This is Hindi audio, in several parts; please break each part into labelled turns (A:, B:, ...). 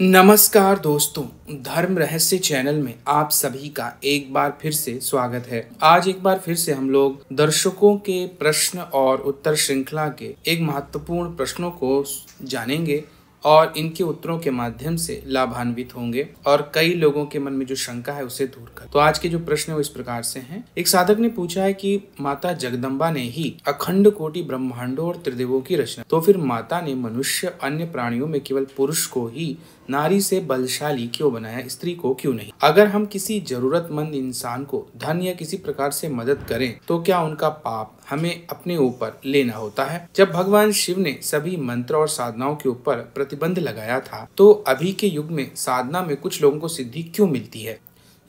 A: नमस्कार दोस्तों धर्म रहस्य चैनल में आप सभी का एक बार फिर से स्वागत है आज एक बार फिर से हम लोग दर्शकों के प्रश्न और उत्तर श्रृंखला के एक महत्वपूर्ण प्रश्नों को जानेंगे और इनके उत्तरों के माध्यम से लाभान्वित होंगे और कई लोगों के मन में जो शंका है उसे दूर कर तो आज के जो प्रश्न है वो इस प्रकार से हैं एक साधक ने पूछा है कि माता जगदम्बा ने ही अखंड कोटि ब्रह्मांडों और त्रिदेवों की रचना तो फिर माता ने मनुष्य अन्य प्राणियों में केवल पुरुष को ही नारी से बलशाली क्यों बनाया स्त्री को क्यों नहीं अगर हम किसी जरूरतमंद इंसान को धन या किसी प्रकार से मदद करें तो क्या उनका पाप हमें अपने ऊपर लेना होता है जब भगवान शिव ने सभी मंत्र और साधनाओं के ऊपर प्रतिबंध लगाया था तो अभी के युग में साधना में कुछ लोगों को सिद्धि क्यों मिलती है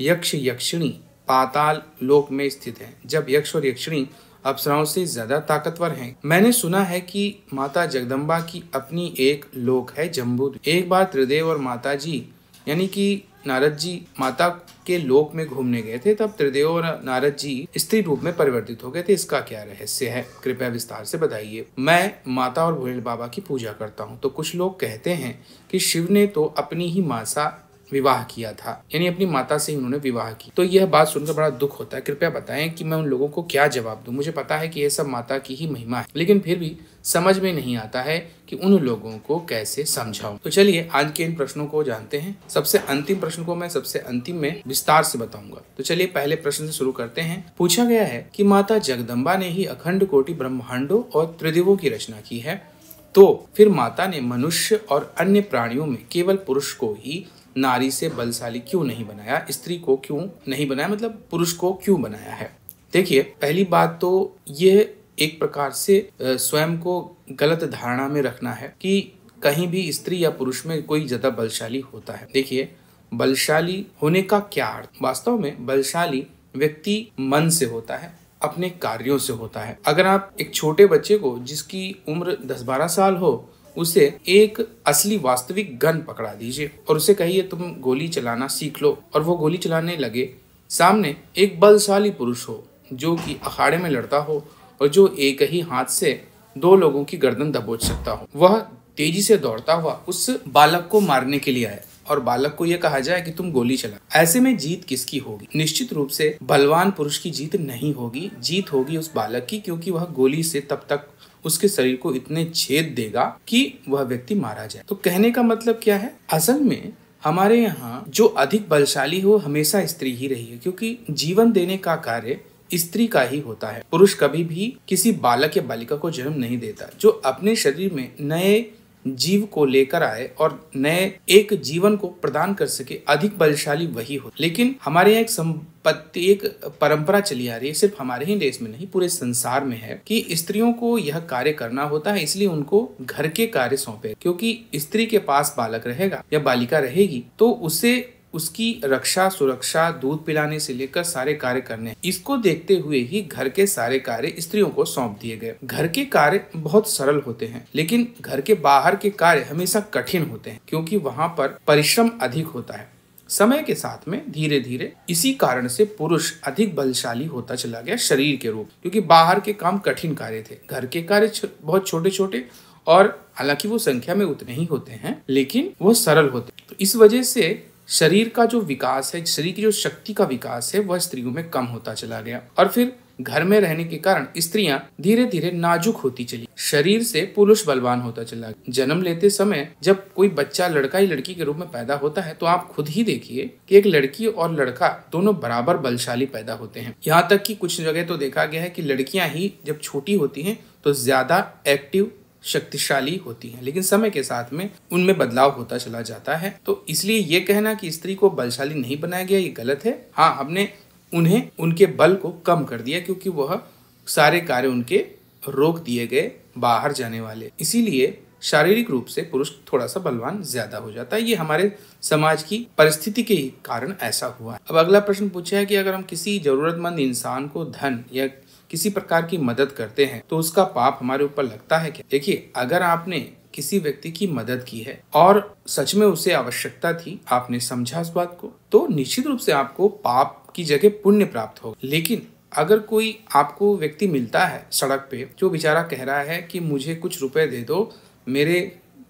A: यक्ष यक्षिणी पाताल लोक में स्थित है जब यक्ष और यक्षिणी अप्सराओं से ज्यादा ताकतवर हैं। मैंने सुना है कि माता जगदम्बा की अपनी एक लोक है जम्बू एक बार त्रिदेव और माता जी यानी कि नारद जी माता के लोक में घूमने गए थे तब त्रिदेव और नारद जी स्त्री रूप में परिवर्तित हो गए थे इसका क्या रहस्य है कृपया विस्तार से बताइए मैं माता और भोले बाबा की पूजा करता हूँ तो कुछ लोग कहते हैं कि शिव ने तो अपनी ही माता विवाह किया था यानी अपनी माता से ही उन्होंने विवाह की तो यह बात सुनकर बड़ा दुख होता है कृपया बताएं कि मैं उन लोगों को क्या जवाब दूं मुझे पता है कि यह सब माता की ही महिमा है लेकिन फिर भी समझ में नहीं आता है कि उन लोगों को कैसे समझाऊं तो चलिए आज के इन प्रश्नों को जानते हैं सबसे अंतिम प्रश्न को मैं सबसे अंतिम में विस्तार से बताऊंगा तो चलिए पहले प्रश्न से शुरू करते हैं पूछा गया है कि माता जगदम्बा ने ही अखंड कोटि ब्रह्मांडों और त्रिदेवों की रचना की है तो फिर माता ने मनुष्य और अन्य प्राणियों में केवल पुरुष को ही नारी से बलशाली क्यों नहीं बनाया स्त्री को क्यों नहीं बनाया मतलब पुरुष को क्यों बनाया है देखिए पहली बात तो यह एक प्रकार से स्वयं को गलत धारणा में रखना है कि कहीं भी स्त्री या पुरुष में कोई ज्यादा बलशाली होता है देखिए बलशाली होने का क्या अर्थ वास्तव में बलशाली व्यक्ति मन से होता है अपने कार्यों से होता है अगर आप एक छोटे बच्चे को जिसकी उम्र 10-12 साल हो उसे एक असली वास्तविक गन पकड़ा दीजिए और उसे कहिए तुम गोली चलाना सीख लो और वो गोली चलाने लगे सामने एक बलशाली पुरुष हो जो कि अखाड़े में लड़ता हो और जो एक ही हाथ से दो लोगों की गर्दन दबोच सकता हो वह तेजी से दौड़ता हुआ उस बालक को मारने के लिए आया और बालक को यह कहा जाए कि तुम गोली चला ऐसे में जीत किसकी होगी निश्चित रूप से बलवान पुरुष की जीत नहीं होगी जीत होगी उस बालक की क्योंकि वह गोली से तब तक उसके शरीर को इतने छेद देगा कि वह व्यक्ति मारा जाए तो कहने का मतलब क्या है असल में हमारे यहाँ जो अधिक बलशाली हो हमेशा स्त्री ही रही है क्योंकि जीवन देने का कार्य स्त्री का ही होता है पुरुष कभी भी किसी बालक या बालिका को जन्म नहीं देता जो अपने शरीर में नए जीव को लेकर आए और नए एक जीवन को प्रदान कर सके अधिक बलशाली वही हो लेकिन हमारे यहाँ एक संपत्ति एक परंपरा चली आ रही है सिर्फ हमारे ही देश में नहीं पूरे संसार में है कि स्त्रियों को यह कार्य करना होता है इसलिए उनको घर के कार्य सौंपे क्योंकि स्त्री के पास बालक रहेगा या बालिका रहेगी तो उसे उसकी रक्षा सुरक्षा दूध पिलाने से लेकर सारे कार्य करने इसको देखते हुए ही घर के सारे कार्य स्त्रियों को सौंप दिए गए घर के कार्य बहुत सरल होते हैं लेकिन घर के बाहर के कार्य हमेशा कठिन होते हैं क्योंकि वहाँ पर परिश्रम अधिक होता है समय के साथ में धीरे धीरे इसी कारण से पुरुष अधिक बलशाली होता चला गया शरीर के रूप क्योंकि बाहर के काम कठिन कार्य थे घर के कार्य बहुत छोटे छोटे और हालांकि वो संख्या में उतने ही होते हैं लेकिन वो सरल होते तो इस वजह से शरीर का जो विकास है शरीर की जो शक्ति का विकास है वह स्त्रियों में कम होता चला गया और फिर घर में रहने के कारण स्त्रियां धीरे धीरे नाजुक होती चली शरीर से पुरुष बलवान होता चला जन्म लेते समय जब कोई बच्चा लड़का या लड़की के रूप में पैदा होता है तो आप खुद ही देखिए कि एक लड़की और लड़का दोनों बराबर बलशाली पैदा होते हैं यहाँ तक कि कुछ जगह तो देखा गया है कि लड़कियां ही जब छोटी होती हैं तो ज्यादा एक्टिव शक्तिशाली होती हैं लेकिन समय के साथ में उनमें बदलाव होता चला जाता है तो इसलिए ये कहना कि स्त्री को बलशाली नहीं बनाया गया ये गलत है हाँ हमने उन्हें उनके बल को कम कर दिया क्योंकि वह सारे कार्य उनके रोक दिए गए बाहर जाने वाले इसीलिए शारीरिक रूप से पुरुष थोड़ा सा बलवान ज्यादा हो जाता है ये हमारे समाज की परिस्थिति के कारण ऐसा हुआ है अब अगला प्रश्न पूछा है कि अगर हम किसी जरूरतमंद इंसान को धन या किसी प्रकार की मदद करते हैं तो उसका पाप हमारे ऊपर लगता है क्या देखिए अगर आपने किसी व्यक्ति की मदद की है और सच में उसे आवश्यकता थी आपने समझा उस बात को तो निश्चित रूप से आपको पाप की जगह पुण्य प्राप्त हो लेकिन अगर कोई आपको व्यक्ति मिलता है सड़क पे जो बेचारा कह रहा है कि मुझे कुछ रुपए दे दो मेरे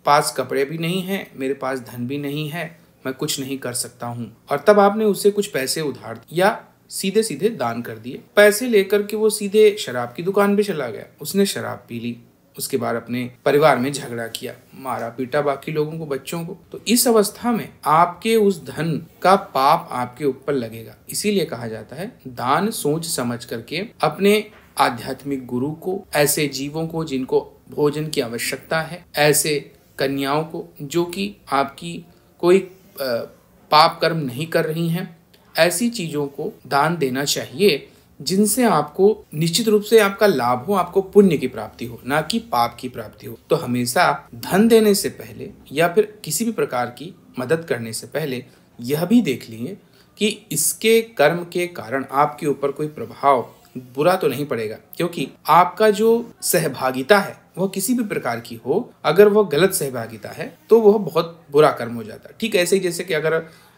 A: पास कपड़े भी नहीं हैं मेरे पास धन भी नहीं है मैं कुछ नहीं कर सकता हूँ और तब आपने उसे कुछ पैसे उधार या सीधे सीधे दान कर दिए पैसे लेकर के वो सीधे शराब की दुकान पे चला गया उसने शराब पी ली उसके बाद अपने परिवार में झगड़ा किया मारा पीटा बाकी लोगों को बच्चों को तो इस अवस्था में आपके उस धन का पाप आपके ऊपर लगेगा इसीलिए कहा जाता है दान सोच समझ करके अपने आध्यात्मिक गुरु को ऐसे जीवों को जिनको भोजन की आवश्यकता है ऐसे कन्याओं को जो कि आपकी कोई पाप कर्म नहीं कर रही हैं ऐसी चीज़ों को दान देना चाहिए जिनसे आपको निश्चित रूप से आपका लाभ हो आपको पुण्य की प्राप्ति हो ना कि पाप की प्राप्ति हो तो हमेशा धन देने से पहले या फिर किसी भी प्रकार की मदद करने से पहले यह भी देख लीजिए कि इसके कर्म के कारण आपके ऊपर कोई प्रभाव बुरा तो नहीं पड़ेगा क्योंकि आपका जो सहभागिता है वह किसी भी प्रकार की हो अगर वह गलत सहभागिता है तो वह बहुत बुरा कर्म हो जाता है ठीक ऐसे ही जैसे कि अगर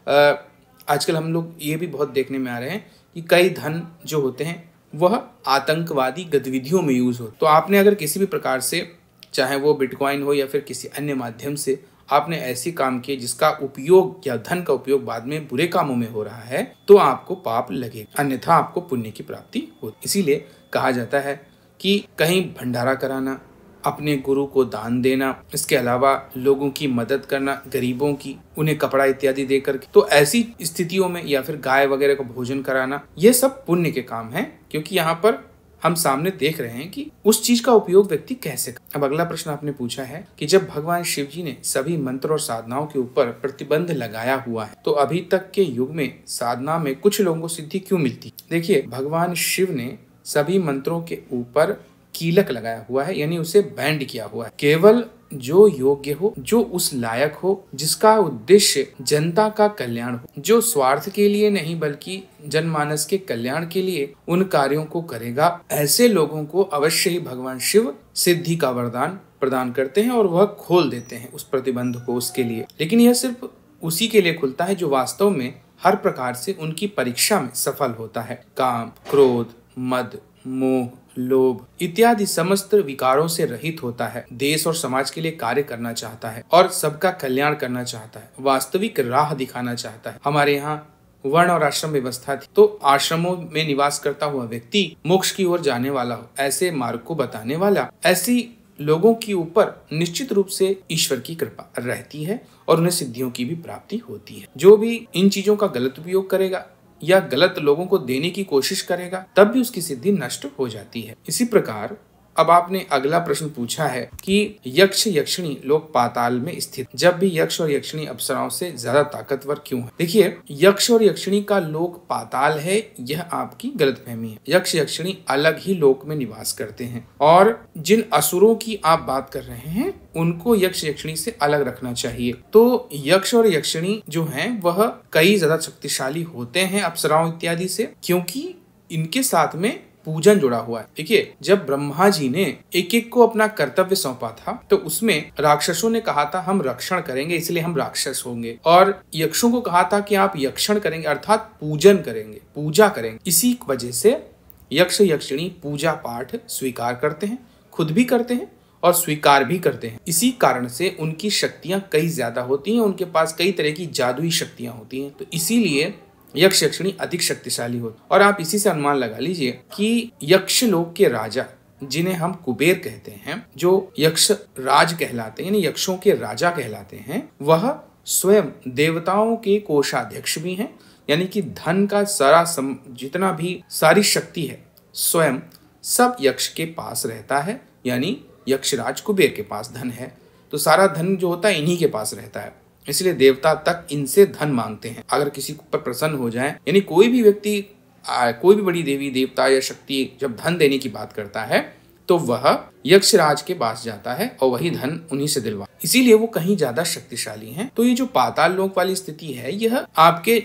A: आ, आजकल हम लोग ये भी बहुत देखने में आ रहे हैं कि कई धन जो होते हैं वह आतंकवादी गतिविधियों में यूज़ हो तो आपने अगर किसी भी प्रकार से चाहे वो बिटकॉइन हो या फिर किसी अन्य माध्यम से आपने ऐसे काम किए जिसका उपयोग या धन का उपयोग बाद में बुरे कामों में हो रहा है तो आपको पाप लगे अन्यथा आपको पुण्य की प्राप्ति हो इसीलिए कहा जाता है कि कहीं भंडारा कराना अपने गुरु को दान देना इसके अलावा लोगों की मदद करना गरीबों की उन्हें कपड़ा इत्यादि देकर तो ऐसी स्थितियों में या फिर गाय वगैरह को भोजन कराना यह सब पुण्य के काम है क्योंकि यहाँ पर हम सामने देख रहे हैं कि उस चीज का उपयोग व्यक्ति कैसे कर अब अगला प्रश्न आपने पूछा है कि जब भगवान शिव जी ने सभी मंत्र और साधनाओं के ऊपर प्रतिबंध लगाया हुआ है तो अभी तक के युग में साधना में कुछ लोगों को सिद्धि क्यों मिलती देखिए भगवान शिव ने सभी मंत्रों के ऊपर कीलक लगाया हुआ है यानी उसे बैंड किया हुआ है केवल जो योग्य हो जो उस लायक हो जिसका उद्देश्य जनता का कल्याण हो जो स्वार्थ के लिए नहीं बल्कि जनमानस के कल्याण के लिए उन कार्यों को करेगा ऐसे लोगों को अवश्य ही भगवान शिव सिद्धि का वरदान प्रदान करते हैं और वह खोल देते हैं उस प्रतिबंध को उसके लिए लेकिन यह सिर्फ उसी के लिए खुलता है जो वास्तव में हर प्रकार से उनकी परीक्षा में सफल होता है काम क्रोध मद मोह लोभ इत्यादि समस्त विकारों से रहित होता है देश और समाज के लिए कार्य करना चाहता है और सबका कल्याण करना चाहता है वास्तविक राह दिखाना चाहता है हमारे यहाँ वर्ण और आश्रम व्यवस्था थी तो आश्रमों में निवास करता हुआ व्यक्ति मोक्ष की ओर जाने वाला हो ऐसे मार्ग को बताने वाला ऐसी लोगों के ऊपर निश्चित रूप से ईश्वर की कृपा रहती है और उन्हें सिद्धियों की भी प्राप्ति होती है जो भी इन चीजों का गलत उपयोग करेगा या गलत लोगों को देने की कोशिश करेगा तब भी उसकी सिद्धि नष्ट हो जाती है इसी प्रकार अब आपने अगला प्रश्न पूछा है कि यक्ष यक्षिणी लोग पाताल में स्थित जब भी यक्ष और यक्षिणी अप्सराओं से ज्यादा ताकतवर क्यों है देखिए यक्ष और यक्षिणी का लोक पाताल है यह आपकी गलत फहमी है यक्ष यक्षिणी अलग ही लोक में निवास करते हैं और जिन असुरों की आप बात कर रहे हैं उनको यक्ष यक्षिणी से अलग रखना चाहिए तो यक्ष और यक्षिणी जो है वह कई ज्यादा शक्तिशाली होते हैं अप्सराओं इत्यादि से क्योंकि इनके साथ में पूजन जुड़ा हुआ है देखिए जब ब्रह्मा जी ने एक एक को अपना कर्तव्य सौंपा था तो उसमें राक्षसों ने कहा था हम रक्षण करेंगे इसलिए हम राक्षस होंगे और यक्षों को कहा था कि आप यक्षण करेंगे अर्थात पूजन करेंगे पूजा करेंगे इसी वजह से यक्ष यक्षिणी पूजा पाठ स्वीकार करते हैं खुद भी करते हैं और स्वीकार भी करते हैं इसी कारण से उनकी शक्तियां कई ज़्यादा होती हैं उनके पास कई तरह की जादुई शक्तियां होती हैं तो इसीलिए यक्ष यक्षिणी अधिक शक्तिशाली होती और आप इसी से अनुमान लगा लीजिए कि यक्ष लोग के राजा जिन्हें हम कुबेर कहते हैं जो यक्ष राज कहलाते हैं यानी यक्षों के राजा कहलाते हैं वह स्वयं देवताओं के कोषाध्यक्ष भी हैं यानी कि धन का सारा सम, जितना भी सारी शक्ति है स्वयं सब यक्ष के पास रहता है यानी यक्षराज कुबेर के पास धन है तो सारा धन जो होता है इन्हीं के पास रहता है इसलिए देवता तक इनसे धन मांगते हैं अगर किसी पर प्रसन्न हो जाए यानी कोई भी व्यक्ति कोई भी बड़ी देवी देवता या शक्ति जब धन देने की बात करता है तो वह यक्षराज के पास जाता है और वही धन उन्हीं से दिलवा इसीलिए वो कहीं ज्यादा शक्तिशाली हैं तो ये जो पाताल लोक वाली स्थिति है यह आपके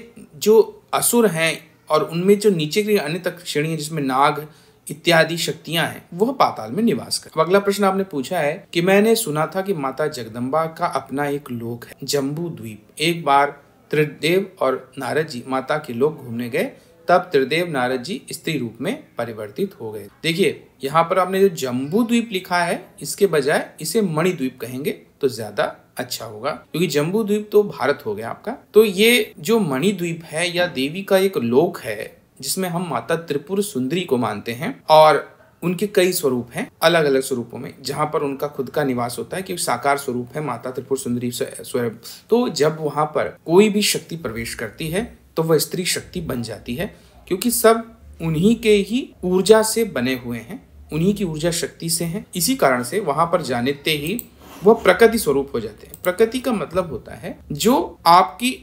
A: जो असुर हैं और उनमें जो नीचे की अन्य तक श्रेणी है जिसमें नाग इत्यादि शक्तियां हैं वह पाताल में निवास कर अगला प्रश्न आपने पूछा है कि मैंने सुना था कि माता जगदम्बा का अपना एक लोक है जम्बू द्वीप एक बार त्रिदेव और नारद जी माता के लोक घूमने गए तब त्रिदेव नारद जी स्त्री रूप में परिवर्तित हो गए देखिए यहाँ पर आपने जो जम्बू द्वीप लिखा है इसके बजाय इसे मणिद्वीप कहेंगे तो ज्यादा अच्छा होगा क्योंकि जम्बू द्वीप तो भारत हो गया आपका तो ये जो मणिद्वीप है या देवी का एक लोक है जिसमें हम माता त्रिपुर सुंदरी को मानते हैं और उनके कई स्वरूप हैं अलग अलग स्वरूपों में जहाँ पर उनका खुद का निवास होता है कि साकार स्वरूप है माता त्रिपुर सुंदरी स्वरूप तो जब वहाँ पर कोई भी शक्ति प्रवेश करती है तो वह स्त्री शक्ति बन जाती है क्योंकि सब उन्हीं के ही ऊर्जा से बने हुए हैं उन्हीं की ऊर्जा शक्ति से हैं इसी कारण से वहाँ पर जाने ते ही वह प्रकृति स्वरूप हो जाते हैं प्रकृति का मतलब होता है जो आपकी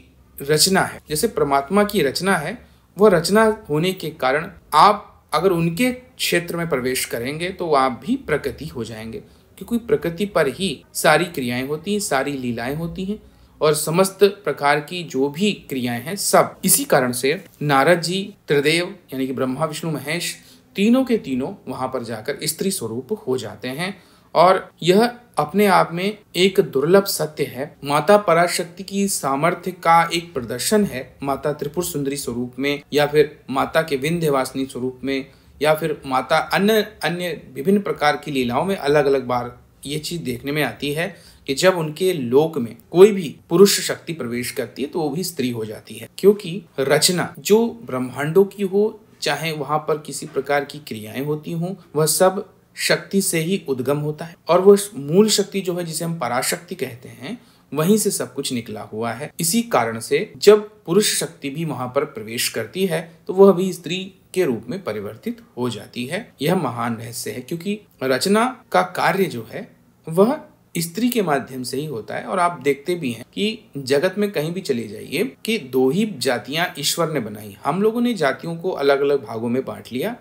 A: रचना है जैसे परमात्मा की रचना है वो रचना होने के कारण आप अगर उनके क्षेत्र में प्रवेश करेंगे तो आप भी प्रकृति हो जाएंगे क्योंकि प्रकृति पर ही सारी क्रियाएं होती हैं सारी लीलाएं होती हैं और समस्त प्रकार की जो भी क्रियाएं हैं सब इसी कारण से नारद जी त्रिदेव यानी कि ब्रह्मा विष्णु महेश तीनों के तीनों वहां पर जाकर स्त्री स्वरूप हो जाते हैं और यह अपने आप में एक दुर्लभ सत्य है माता पराशक्ति की सामर्थ्य का एक प्रदर्शन है माता त्रिपुर सुंदरी स्वरूप में या फिर माता के विंध्यवासिनी स्वरूप में या फिर माता अन्य अन्य विभिन्न प्रकार की लीलाओं में अलग अलग बार ये चीज देखने में आती है कि जब उनके लोक में कोई भी पुरुष शक्ति प्रवेश करती है तो वो भी स्त्री हो जाती है क्योंकि रचना जो ब्रह्मांडों की हो चाहे वहां पर किसी प्रकार की क्रियाएं होती हों वह सब शक्ति से ही उद्गम होता है और वो मूल शक्ति जो है जिसे हम पराशक्ति कहते हैं वहीं से सब कुछ निकला हुआ है इसी कारण से जब पुरुष शक्ति भी वहां पर प्रवेश करती है तो वह भी स्त्री के रूप में परिवर्तित हो जाती है यह महान रहस्य है क्योंकि रचना का कार्य जो है वह स्त्री के माध्यम से ही होता है और आप देखते भी हैं कि जगत में कहीं भी चले जाइए कि दो ही जातियां ईश्वर ने बनाई हम लोगों ने जातियों को अलग अलग भागों में बांट लिया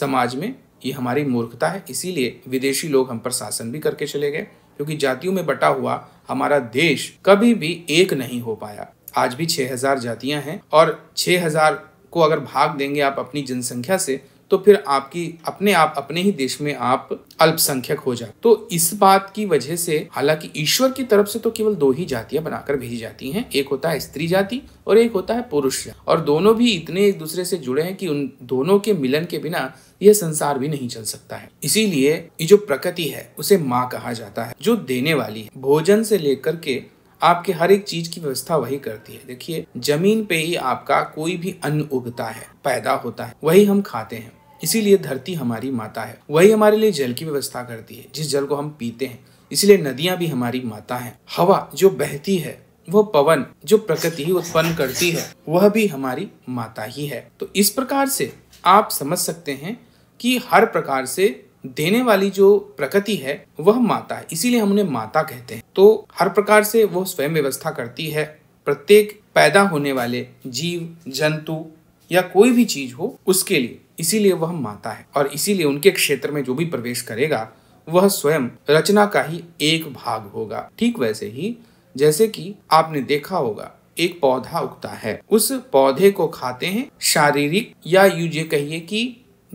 A: समाज में ये हमारी मूर्खता है इसीलिए विदेशी लोग हम पर शासन भी करके चले गए क्योंकि जातियों में बटा हुआ हमारा देश कभी भी एक नहीं हो पाया आज भी 6000 जातियां हैं और 6000 को अगर भाग देंगे आप अपनी जनसंख्या से तो फिर आपकी अपने आप अपने ही देश में आप अल्पसंख्यक हो जाए तो इस बात की वजह से हालांकि ईश्वर की तरफ से तो केवल दो ही जातियां बनाकर भेजी जाती हैं एक होता है स्त्री जाति और एक होता है पुरुष और दोनों भी इतने एक दूसरे से जुड़े हैं कि उन दोनों के मिलन के बिना यह संसार भी नहीं चल सकता है इसीलिए ये जो प्रकृति है उसे माँ कहा जाता है जो देने वाली है भोजन से लेकर के आपके हर एक चीज की व्यवस्था वही करती है देखिए जमीन पे ही आपका कोई भी अन्न उगता है पैदा होता है वही हम खाते हैं इसीलिए धरती हमारी माता है वही हमारे लिए जल की व्यवस्था करती है जिस जल को हम पीते हैं इसलिए नदियां भी हमारी माता हैं हवा जो बहती है वह पवन जो प्रकृति ही उत्पन्न करती है वह भी हमारी माता ही है तो इस प्रकार से आप समझ सकते हैं कि हर प्रकार से देने वाली जो प्रकृति है वह माता है इसीलिए हम उन्हें माता कहते हैं तो हर प्रकार से वह स्वयं व्यवस्था करती है प्रत्येक पैदा होने वाले जीव जंतु या कोई भी चीज हो उसके लिए इसीलिए वह माता है और इसीलिए उनके क्षेत्र में जो भी प्रवेश करेगा वह स्वयं रचना का ही एक भाग होगा ठीक वैसे ही जैसे कि आपने देखा होगा एक पौधा उगता है उस पौधे को खाते हैं शारीरिक या यूजे कहिए कि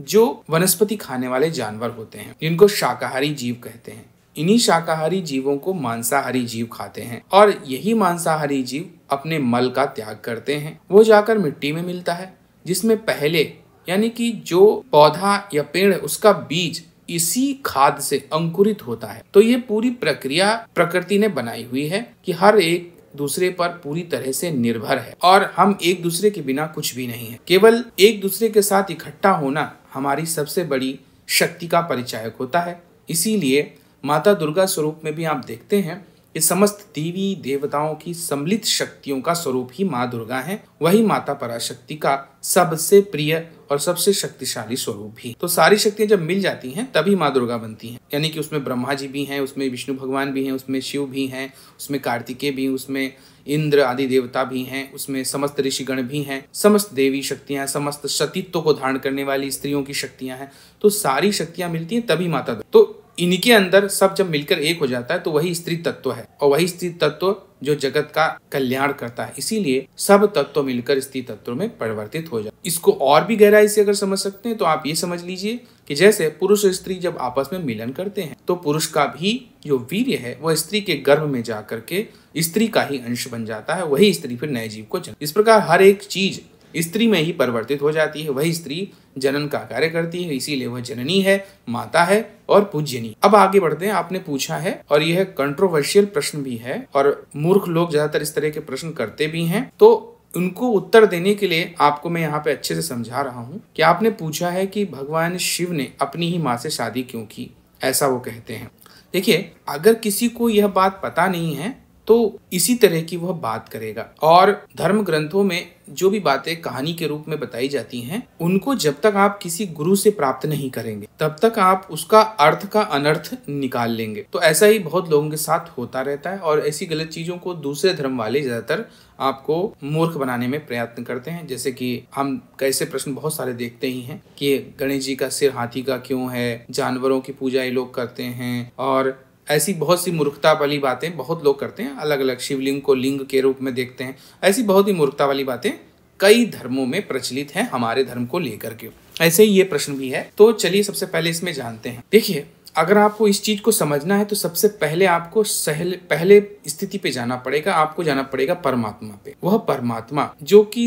A: जो वनस्पति खाने वाले जानवर होते हैं जिनको शाकाहारी जीव कहते हैं इन्हीं शाकाहारी जीवों को मांसाहारी जीव खाते हैं और यही मांसाहारी जीव अपने मल का त्याग करते हैं वो जाकर मिट्टी में मिलता है जिसमें पहले यानी कि जो पौधा या पेड़ है उसका बीज इसी खाद से अंकुरित होता है तो ये पूरी प्रक्रिया प्रकृति ने बनाई हुई है कि हर एक दूसरे पर पूरी तरह से निर्भर है और हम एक दूसरे के बिना कुछ भी नहीं है केवल एक दूसरे के साथ इकट्ठा होना हमारी सबसे बड़ी शक्ति का परिचायक होता है इसीलिए माता दुर्गा स्वरूप में भी आप देखते हैं ये समस्त देवी देवताओं की सम्मिलित शक्तियों का स्वरूप ही माँ दुर्गा है वही माता पराशक्ति का सबसे प्रिय और सबसे शक्तिशाली स्वरूप भी तो सारी शक्तियां जब मिल जाती हैं तभी माँ दुर्गा बनती हैं यानी कि उसमें ब्रह्मा जी भी हैं उसमें विष्णु भगवान भी हैं उसमें शिव भी हैं उसमें कार्तिकेय भी उसमें इंद्र आदि देवता भी हैं उसमें समस्त ऋषिगण भी हैं समस्त देवी शक्तियां समस्त सतीत्व को धारण करने वाली स्त्रियों की शक्तियां हैं तो सारी शक्तियां मिलती हैं तभी माता दुर्गा तो इनके अंदर सब जब मिलकर एक हो जाता है तो वही स्त्री तत्व है और वही स्त्री तत्व जो जगत का कल्याण करता है इसीलिए सब तत्व मिलकर स्त्री तत्व में परिवर्तित हो जाए इसको और भी गहराई से अगर समझ सकते हैं तो आप ये समझ लीजिए कि जैसे पुरुष और स्त्री जब आपस में मिलन करते हैं तो पुरुष का भी जो वीर है वह स्त्री के गर्भ में जा करके स्त्री का ही अंश बन जाता है वही स्त्री फिर नए जीव को जन्म इस प्रकार हर एक चीज स्त्री में ही परिवर्तित हो जाती है वही स्त्री जनन का कार्य करती है इसीलिए वह जननी है माता है और पूज्यनी अब आगे बढ़ते हैं आपने पूछा है और यह कंट्रोवर्शियल प्रश्न भी है और मूर्ख लोग ज्यादातर इस तरह के प्रश्न करते भी हैं तो उनको उत्तर देने के लिए आपको मैं यहाँ पे अच्छे से समझा रहा हूँ कि आपने पूछा है कि भगवान शिव ने अपनी ही माँ से शादी क्यों की ऐसा वो कहते हैं देखिए अगर किसी को यह बात पता नहीं है तो इसी तरह की वह बात करेगा और धर्म ग्रंथों में जो भी बातें कहानी के रूप में बताई जाती हैं उनको जब तक आप किसी गुरु से प्राप्त नहीं करेंगे तब तक आप उसका अर्थ का अनर्थ निकाल लेंगे तो ऐसा ही बहुत लोगों के साथ होता रहता है और ऐसी गलत चीजों को दूसरे धर्म वाले ज्यादातर आपको मूर्ख बनाने में प्रयत्न करते हैं जैसे कि हम कैसे प्रश्न बहुत सारे देखते ही हैं कि गणेश जी का सिर हाथी का क्यों है जानवरों की पूजा ये लोग करते हैं और ऐसी बहुत सी मूर्खता वाली बातें बहुत लोग करते हैं अलग अलग शिवलिंग को लिंग के रूप में देखते हैं ऐसी बहुत ही मूर्खता वाली बातें कई धर्मों में प्रचलित हैं हमारे धर्म को लेकर के ऐसे ही ये प्रश्न भी है तो चलिए सबसे पहले इसमें जानते हैं देखिए अगर आपको इस चीज़ को समझना है तो सबसे पहले आपको सहल पहले स्थिति पे जाना पड़ेगा आपको जाना पड़ेगा परमात्मा पे वह परमात्मा जो कि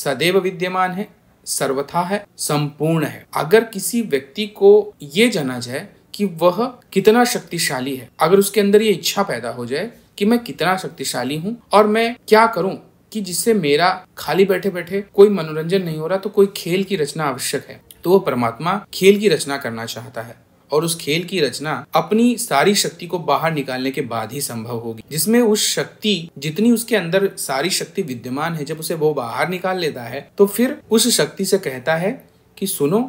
A: सदैव विद्यमान है सर्वथा है संपूर्ण है अगर किसी व्यक्ति को ये जाना जाए कि वह कितना शक्तिशाली है अगर उसके अंदर ये इच्छा पैदा हो जाए कि मैं कितना शक्तिशाली हूँ और मैं क्या करूँ कि जिससे मेरा खाली बैठे बैठे कोई मनोरंजन नहीं हो रहा तो कोई खेल की रचना आवश्यक है तो वो परमात्मा खेल की रचना करना चाहता है और उस खेल की रचना अपनी सारी शक्ति को बाहर निकालने के बाद ही संभव होगी जिसमें उस शक्ति जितनी उसके अंदर सारी शक्ति विद्यमान है जब उसे वो बाहर निकाल लेता है तो फिर उस शक्ति से कहता है कि सुनो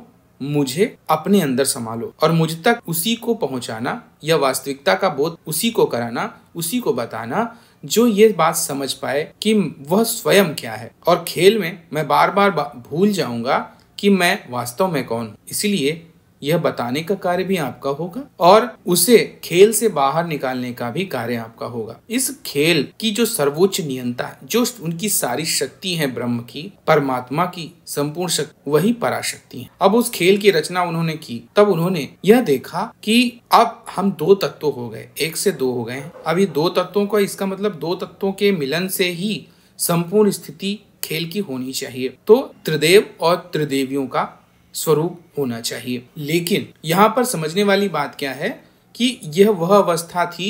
A: मुझे अपने अंदर संभालो और मुझ तक उसी को पहुंचाना या वास्तविकता का बोध उसी को कराना उसी को बताना जो ये बात समझ पाए कि वह स्वयं क्या है और खेल में मैं बार बार भूल जाऊंगा कि मैं वास्तव में कौन हूँ इसलिए यह बताने का कार्य भी आपका होगा और उसे खेल से बाहर निकालने का भी कार्य आपका होगा इस खेल की जो सर्वोच्च नियंता जो उनकी सारी शक्ति है ब्रह्म की परमात्मा की संपूर्ण शक्ति वही पराशक्ति है अब उस खेल की रचना उन्होंने की तब उन्होंने यह देखा कि अब हम दो तत्व हो गए एक से दो हो गए अब ये दो तत्वों का इसका मतलब दो तत्वों के मिलन से ही संपूर्ण स्थिति खेल की होनी चाहिए तो त्रिदेव और त्रिदेवियों का स्वरूप होना चाहिए लेकिन यहाँ पर समझने वाली बात क्या है कि यह वह अवस्था थी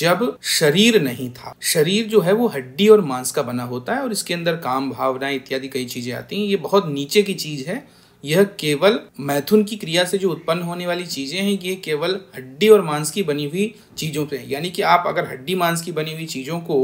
A: जब शरीर नहीं था शरीर जो है वो हड्डी और मांस का बना होता है और इसके अंदर काम भावनाएं इत्यादि कई चीजें आती हैं ये बहुत नीचे की चीज है यह केवल मैथुन की क्रिया से जो उत्पन्न होने वाली चीज़ें हैं ये केवल हड्डी और मांस की बनी हुई चीज़ों पे यानी कि आप अगर हड्डी मांस की बनी हुई चीज़ों को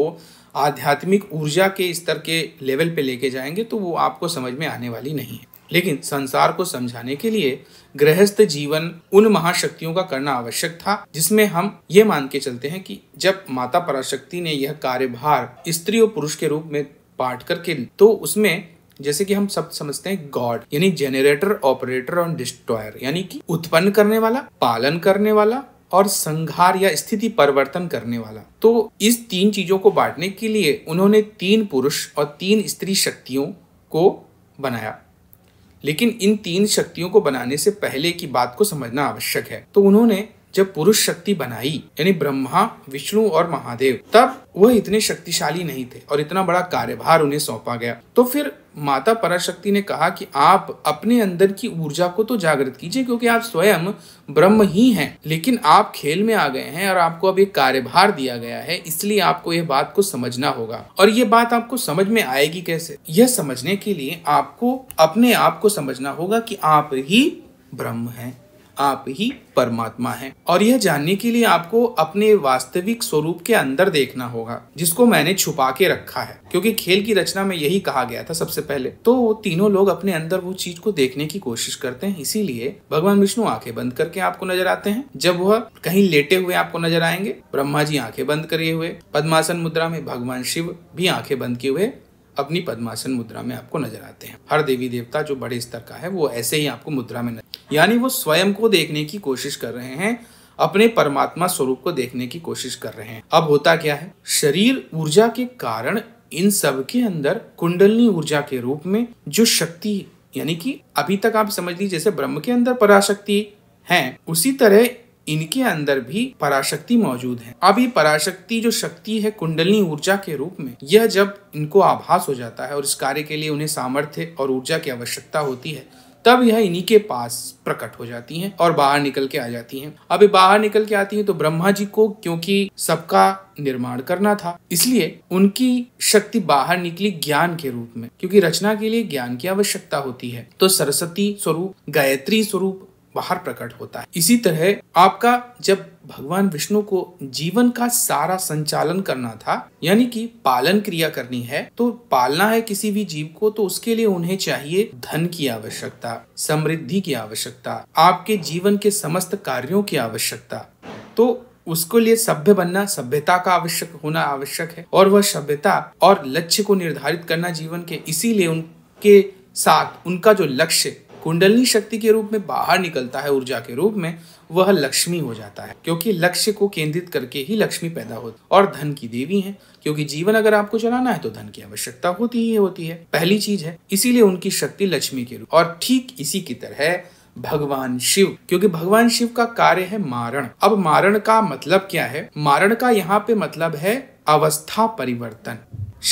A: आध्यात्मिक ऊर्जा के स्तर के लेवल पे लेके जाएंगे तो वो आपको समझ में आने वाली नहीं है लेकिन संसार को समझाने के लिए गृहस्थ जीवन उन महाशक्तियों का करना आवश्यक था जिसमें हम ये मान के चलते हैं कि जब माता पराशक्ति ने यह कार्यभार स्त्री और पुरुष के रूप में पाठ करके तो उसमें जैसे कि हम सब समझते हैं गॉड यानी जेनरेटर ऑपरेटर और डिस्ट्रॉयर यानी कि उत्पन्न करने वाला पालन करने वाला और संघार या स्थिति परिवर्तन करने वाला तो इस तीन चीजों को बांटने के लिए उन्होंने तीन पुरुष और तीन स्त्री शक्तियों को बनाया लेकिन इन तीन शक्तियों को बनाने से पहले की बात को समझना आवश्यक है तो उन्होंने जब पुरुष शक्ति बनाई यानी ब्रह्मा विष्णु और महादेव तब वह इतने शक्तिशाली नहीं थे और इतना बड़ा कार्यभार उन्हें सौंपा गया तो फिर माता पराशक्ति ने कहा कि आप अपने अंदर की ऊर्जा को तो जागृत कीजिए क्योंकि आप स्वयं ब्रह्म ही हैं लेकिन आप खेल में आ गए हैं और आपको अब एक कार्यभार दिया गया है इसलिए आपको यह बात को समझना होगा और ये बात आपको समझ में आएगी कैसे यह समझने के लिए आपको अपने आप को समझना होगा कि आप ही ब्रह्म हैं आप ही परमात्मा हैं और यह जानने के लिए आपको अपने वास्तविक स्वरूप के अंदर देखना होगा जिसको मैंने छुपा के रखा है क्योंकि खेल की रचना में यही कहा गया था सबसे पहले तो तीनों लोग अपने अंदर वो चीज को देखने की कोशिश करते हैं इसीलिए भगवान विष्णु आंखें बंद करके आपको नजर आते हैं जब वह कहीं लेटे हुए आपको नजर आएंगे ब्रह्मा जी आंखें बंद करे हुए पद्मासन मुद्रा में भगवान शिव भी आंखें बंद किए हुए अपनी पद्मासन मुद्रा में आपको नजर आते हैं हर देवी देवता जो बड़े स्तर का है वो ऐसे ही आपको मुद्रा में नजर यानी वो स्वयं को देखने की कोशिश कर रहे हैं अपने परमात्मा स्वरूप को देखने की कोशिश कर रहे हैं अब होता क्या है शरीर ऊर्जा के कारण इन सब के अंदर कुंडलनी ऊर्जा के रूप में जो शक्ति यानी कि अभी तक आप समझ लीजिए जैसे ब्रह्म के अंदर पराशक्ति है उसी तरह इनके अंदर भी पराशक्ति मौजूद है अब ये पराशक्ति जो शक्ति है कुंडलनी ऊर्जा के रूप में यह जब इनको आभास हो जाता है और इस कार्य के लिए उन्हें सामर्थ्य और ऊर्जा की आवश्यकता होती है तब यह इन्हीं के पास प्रकट हो जाती हैं और बाहर निकल के आ जाती हैं अब ये बाहर निकल के आती हैं तो ब्रह्मा जी को क्योंकि सबका निर्माण करना था इसलिए उनकी शक्ति बाहर निकली ज्ञान के रूप में क्योंकि रचना के लिए ज्ञान की आवश्यकता होती है तो सरस्वती स्वरूप गायत्री स्वरूप बाहर प्रकट होता है इसी तरह आपका जब भगवान विष्णु को जीवन का सारा संचालन करना था यानी कि पालन क्रिया करनी है तो पालना है किसी भी जीव को तो उसके लिए उन्हें चाहिए धन की आवश्यकता समृद्धि की आवश्यकता आपके जीवन के समस्त कार्यों की आवश्यकता तो उसको लिए सभ्य बनना सभ्यता का आवश्यक होना आवश्यक है और वह सभ्यता और लक्ष्य को निर्धारित करना जीवन के इसीलिए उनके साथ उनका जो लक्ष्य कुंडलनी शक्ति के रूप में बाहर निकलता है ऊर्जा के रूप में वह लक्ष्मी हो जाता है क्योंकि लक्ष्य को केंद्रित करके ही लक्ष्मी पैदा होती है और धन की देवी है क्योंकि जीवन अगर आपको चलाना है तो धन की आवश्यकता होती ही होती है पहली चीज है इसीलिए उनकी शक्ति लक्ष्मी के रूप और ठीक इसी की तरह भगवान शिव क्योंकि भगवान शिव का कार्य है मारण अब मारण का मतलब क्या है मारण का यहाँ पे मतलब है अवस्था परिवर्तन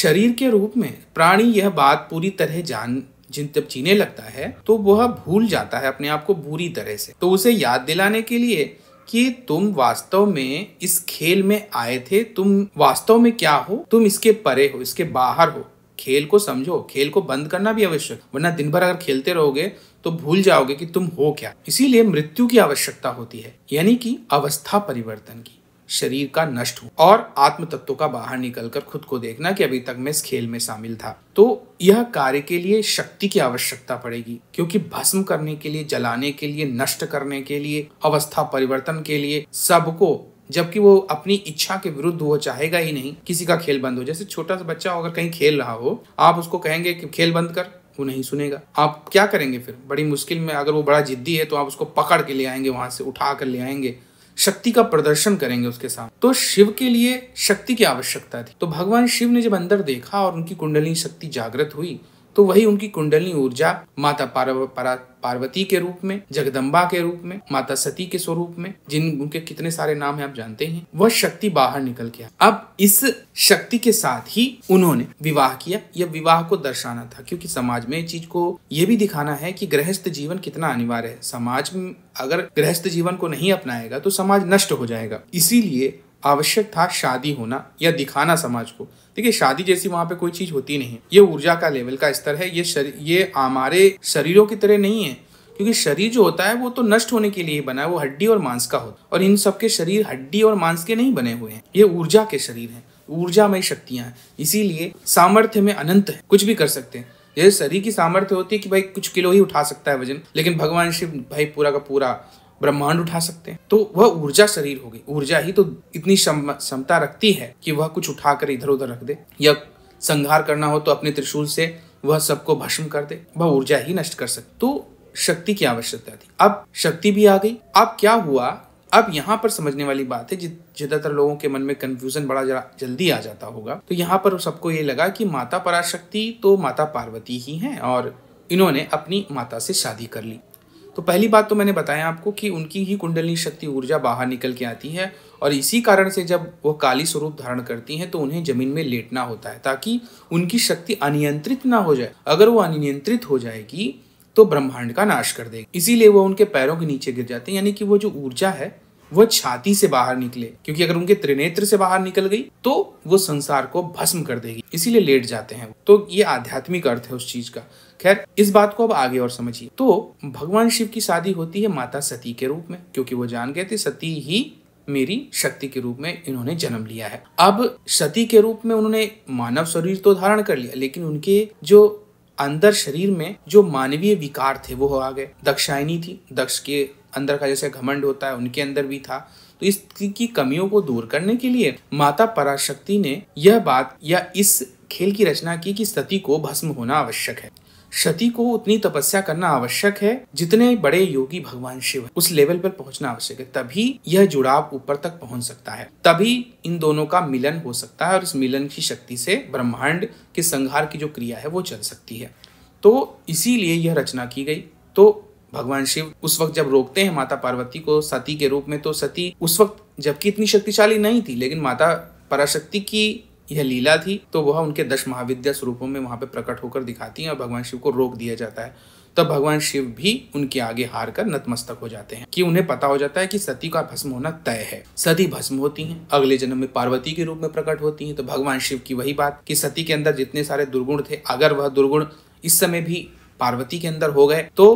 A: शरीर के रूप में प्राणी यह बात पूरी तरह जान जिन जब जीने लगता है तो वह भूल जाता है अपने आप को बुरी तरह से तो उसे याद दिलाने के लिए कि तुम वास्तव में इस खेल में आए थे तुम वास्तव में क्या हो तुम इसके परे हो इसके बाहर हो खेल को समझो खेल को बंद करना भी आवश्यक वरना दिन भर अगर खेलते रहोगे तो भूल जाओगे कि तुम हो क्या इसीलिए मृत्यु की आवश्यकता होती है यानी कि अवस्था परिवर्तन की शरीर का नष्ट हो और आत्म तत्व का बाहर निकलकर खुद को देखना कि अभी तक मैं इस खेल में शामिल था तो यह कार्य के लिए शक्ति की आवश्यकता पड़ेगी क्योंकि भस्म करने के लिए जलाने के लिए नष्ट करने के लिए अवस्था परिवर्तन के लिए सबको जबकि वो अपनी इच्छा के विरुद्ध वो चाहेगा ही नहीं किसी का खेल बंद हो जैसे छोटा सा बच्चा अगर कहीं खेल रहा हो आप उसको कहेंगे कि खेल बंद कर वो नहीं सुनेगा आप क्या करेंगे फिर बड़ी मुश्किल में अगर वो बड़ा जिद्दी है तो आप उसको पकड़ के ले आएंगे वहां से उठा कर ले आएंगे शक्ति का प्रदर्शन करेंगे उसके सामने तो शिव के लिए शक्ति की आवश्यकता थी तो भगवान शिव ने जब अंदर देखा और उनकी कुंडली शक्ति जागृत हुई तो वही उनकी कुंडली ऊर्जा माता पार्व, पार्वती के रूप में जगदम्बा के रूप में माता सती के स्वरूप में जिन उनके कितने सारे नाम है आप जानते हैं वह शक्ति बाहर निकल गया अब इस शक्ति के साथ ही उन्होंने विवाह किया यह विवाह को दर्शाना था क्योंकि समाज में चीज को यह भी दिखाना है कि गृहस्थ जीवन कितना अनिवार्य है समाज अगर गृहस्थ जीवन को नहीं अपनाएगा तो समाज नष्ट हो जाएगा इसीलिए आवश्यक था शादी होना या दिखाना समाज को देखिए शादी जैसी वहां पे कोई चीज होती नहीं ये ऊर्जा का लेवल का स्तर है ये शरी, ये हमारे शरीरों की तरह नहीं है क्योंकि शरीर जो होता है वो तो नष्ट होने के लिए बना है वो हड्डी और मांस का होता है और इन सबके शरीर हड्डी और मांस के नहीं बने हुए हैं ये ऊर्जा के शरीर हैं ऊर्जामय शक्तियां हैं इसीलिए सामर्थ्य में अनंत है कुछ भी कर सकते हैं जैसे शरीर की सामर्थ्य होती है कि भाई कुछ किलो ही उठा सकता है वजन लेकिन भगवान शिव भाई पूरा का पूरा ब्रह्मांड उठा सकते हैं तो वह ऊर्जा शरीर होगी ऊर्जा ही तो इतनी क्षमता रखती है कि वह कुछ उठाकर इधर उधर रख दे या संहार करना हो तो अपने त्रिशूल से वह सबको भस्म कर दे वह ऊर्जा ही नष्ट कर सकते तो शक्ति की आवश्यकता थी अब शक्ति भी आ गई अब क्या हुआ अब यहाँ पर समझने वाली बात है ज्यादातर लोगों के मन में कंफ्यूजन बड़ा जल्दी आ जाता होगा तो यहाँ पर सबको ये लगा कि माता पराशक्ति तो माता पार्वती ही हैं और इन्होंने अपनी माता से शादी कर ली तो पहली बात तो मैंने बताया आपको कि उनकी ही कुंडली शक्ति ऊर्जा बाहर निकल के आती है और इसी कारण से जब वो काली स्वरूप धारण करती हैं तो उन्हें जमीन में लेटना होता है ताकि उनकी शक्ति अनियंत्रित ना हो जाए अगर वो अनियंत्रित हो जाएगी तो ब्रह्मांड का नाश कर देगी इसीलिए वो उनके पैरों के नीचे गिर जाते हैं यानी कि वो जो ऊर्जा है वो छाती से बाहर निकले क्योंकि अगर उनके त्रिनेत्र से बाहर निकल गई तो वो संसार को भस्म कर देगी इसीलिए लेट जाते हैं तो ये आध्यात्मिक अर्थ है उस चीज का खैर इस बात को अब आगे और समझिए तो भगवान शिव की शादी होती है माता सती के रूप में क्योंकि वो जान गए थे सती ही मेरी शक्ति के रूप में इन्होंने जन्म लिया है अब सती के रूप में उन्होंने मानव शरीर तो धारण कर लिया लेकिन उनके जो अंदर शरीर में जो मानवीय विकार थे वो आ गए दक्षायनी थी दक्ष के अंदर का जैसे घमंड होता है उनके अंदर भी था तो इसकी कमियों को दूर करने के लिए माता पराशक्ति ने यह बात या इस खेल की रचना की कि सती को भस्म होना आवश्यक है सती को उतनी तपस्या करना आवश्यक है जितने बड़े योगी भगवान शिव उस लेवल पर पहुंचना आवश्यक है तभी यह जुड़ाव ऊपर तक पहुंच सकता है तभी इन दोनों का मिलन हो सकता है और इस मिलन की शक्ति से ब्रह्मांड के संहार की जो क्रिया है वो चल सकती है तो इसीलिए यह रचना की गई तो भगवान शिव उस वक्त जब रोकते हैं माता पार्वती को सती के रूप में तो सती उस वक्त जबकि इतनी शक्तिशाली नहीं थी लेकिन माता पराशक्ति की यह लीला थी तो वह उनके दस महाविद्या स्वरूपों में वहां पर प्रकट होकर दिखाती है और भगवान शिव को रोक दिया जाता है तब भगवान शिव भी उनके आगे हार कर नतमस्तक हो जाते हैं कि उन्हें पता हो जाता है कि सती का भस्म होना तय है सती भस्म होती हैं अगले जन्म में पार्वती के रूप में प्रकट होती हैं तो भगवान शिव की वही बात कि सती के अंदर जितने सारे दुर्गुण थे अगर वह दुर्गुण इस समय भी पार्वती के अंदर हो गए तो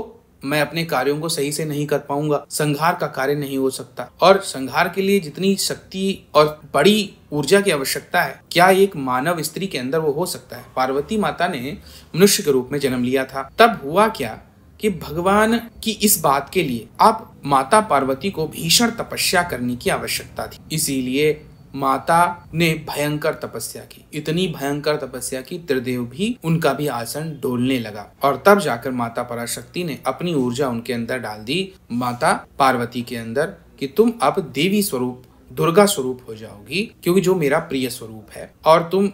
A: मैं अपने कार्यों को सही से नहीं कर पाऊंगा संघार का कार्य नहीं हो सकता और संघार के लिए जितनी शक्ति और बड़ी ऊर्जा की आवश्यकता है क्या एक मानव स्त्री के अंदर वो हो सकता है पार्वती माता ने मनुष्य के रूप में जन्म लिया था तब हुआ क्या कि भगवान की इस बात के लिए आप माता पार्वती को भीषण तपस्या करने की आवश्यकता थी इसीलिए माता ने भयंकर तपस्या की इतनी भयंकर तपस्या की त्रिदेव भी उनका भी आसन डोलने लगा और तब जाकर माता पराशक्ति ने अपनी ऊर्जा उनके अंदर डाल दी माता पार्वती के अंदर कि तुम अब देवी स्वरूप दुर्गा स्वरूप हो जाओगी क्योंकि जो मेरा प्रिय स्वरूप है और तुम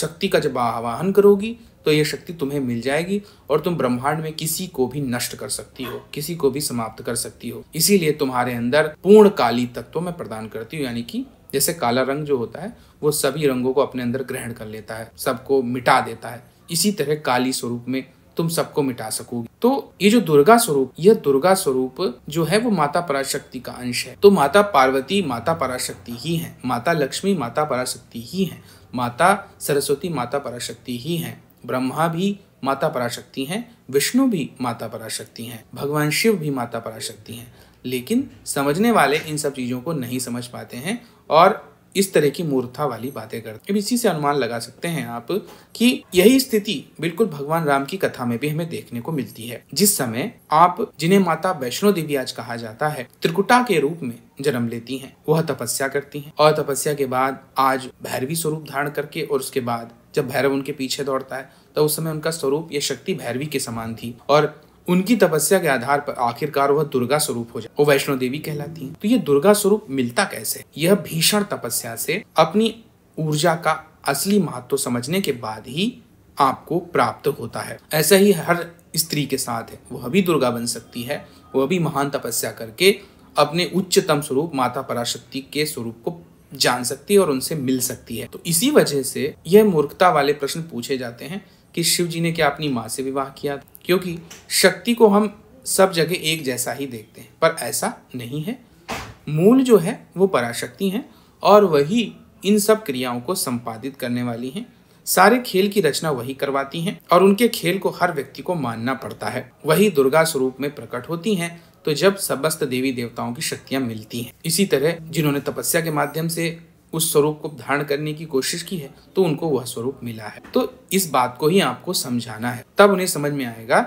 A: शक्ति का जब आह्वान करोगी तो ये शक्ति तुम्हें मिल जाएगी और तुम ब्रह्मांड में किसी को भी नष्ट कर सकती हो किसी को भी समाप्त कर सकती हो इसीलिए तुम्हारे अंदर पूर्ण काली तत्व मैं प्रदान करती हूँ यानी कि जैसे काला रंग जो होता है वो सभी रंगों को अपने अंदर ग्रहण कर लेता है सबको मिटा देता है इसी तरह काली स्वरूप में तुम सबको मिटा सकोगे तो ये जो दुर्गा स्वरूप यह दुर्गा स्वरूप जो है वो माता पराशक्ति का अंश है तो माता पार्वती माता पराशक्ति ही है माता लक्ष्मी माता पराशक्ति ही है माता सरस्वती माता पराशक्ति ही है ब्रह्मा भी माता पराशक्ति हैं विष्णु भी माता पराशक्ति हैं भगवान शिव भी माता पराशक्ति हैं लेकिन समझने वाले इन सब चीज़ों को नहीं समझ पाते हैं और इस तरह की मूर्खता वाली बातें करते अब इसी से अनुमान लगा सकते हैं आप कि यही स्थिति बिल्कुल भगवान राम की कथा में भी हमें देखने को मिलती है जिस समय आप जिन्हें माता वैष्णो देवी आज कहा जाता है त्रिकुटा के रूप में जन्म लेती हैं वह तपस्या करती हैं और तपस्या के बाद आज भैरवी स्वरूप धारण करके और उसके बाद जब भैरव उनके पीछे दौड़ता है तो उस समय उनका स्वरूप या शक्ति भैरवी के समान थी और उनकी तपस्या के आधार पर आखिरकार वह दुर्गा स्वरूप हो जाए वो वैष्णो देवी कहलाती है तो ये दुर्गा स्वरूप मिलता कैसे यह भीषण तपस्या से अपनी ऊर्जा का असली महत्व समझने के बाद ही आपको प्राप्त होता है ऐसा ही हर स्त्री के साथ है वह भी दुर्गा बन सकती है वह भी महान तपस्या करके अपने उच्चतम स्वरूप माता पराशक्ति के स्वरूप को जान सकती है और उनसे मिल सकती है तो इसी वजह से यह मूर्खता वाले प्रश्न पूछे जाते हैं कि शिव जी ने क्या अपनी माँ से विवाह किया क्योंकि शक्ति को हम सब जगह एक जैसा ही देखते हैं पर ऐसा नहीं है मूल जो है वो पराशक्ति हैं और वही इन सब क्रियाओं को संपादित करने वाली हैं सारे खेल की रचना वही करवाती हैं और उनके खेल को हर व्यक्ति को मानना पड़ता है वही दुर्गा स्वरूप में प्रकट होती हैं तो जब समस्त देवी देवताओं की शक्तियां मिलती हैं इसी तरह जिन्होंने तपस्या के माध्यम से उस स्वरूप को धारण करने की कोशिश की है तो उनको वह स्वरूप मिला है तो इस बात को ही आपको समझाना है तब उन्हें समझ में आएगा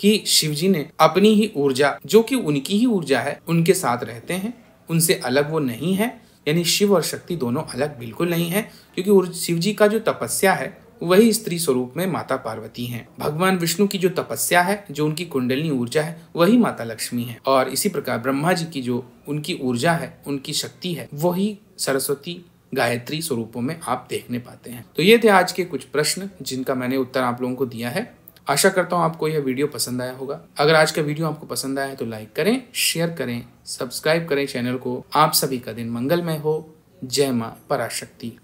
A: कि शिवजी ने अपनी ही ऊर्जा जो कि उनकी ही ऊर्जा है उनके साथ रहते हैं उनसे अलग वो नहीं है यानी शिव और शक्ति दोनों अलग बिल्कुल नहीं है क्योंकि शिव जी का जो तपस्या है वही स्त्री स्वरूप में माता पार्वती हैं भगवान विष्णु की जो तपस्या है जो उनकी कुंडली ऊर्जा है वही माता लक्ष्मी है और इसी प्रकार ब्रह्मा जी की जो उनकी ऊर्जा है उनकी शक्ति है वही सरस्वती गायत्री स्वरूपों में आप देखने पाते हैं तो ये थे आज के कुछ प्रश्न जिनका मैंने उत्तर आप लोगों को दिया है आशा करता हूँ आपको यह वीडियो पसंद आया होगा अगर आज का वीडियो आपको पसंद आया है तो लाइक करें शेयर करें सब्सक्राइब करें चैनल को आप सभी का दिन मंगलमय हो जय माँ पराशक्ति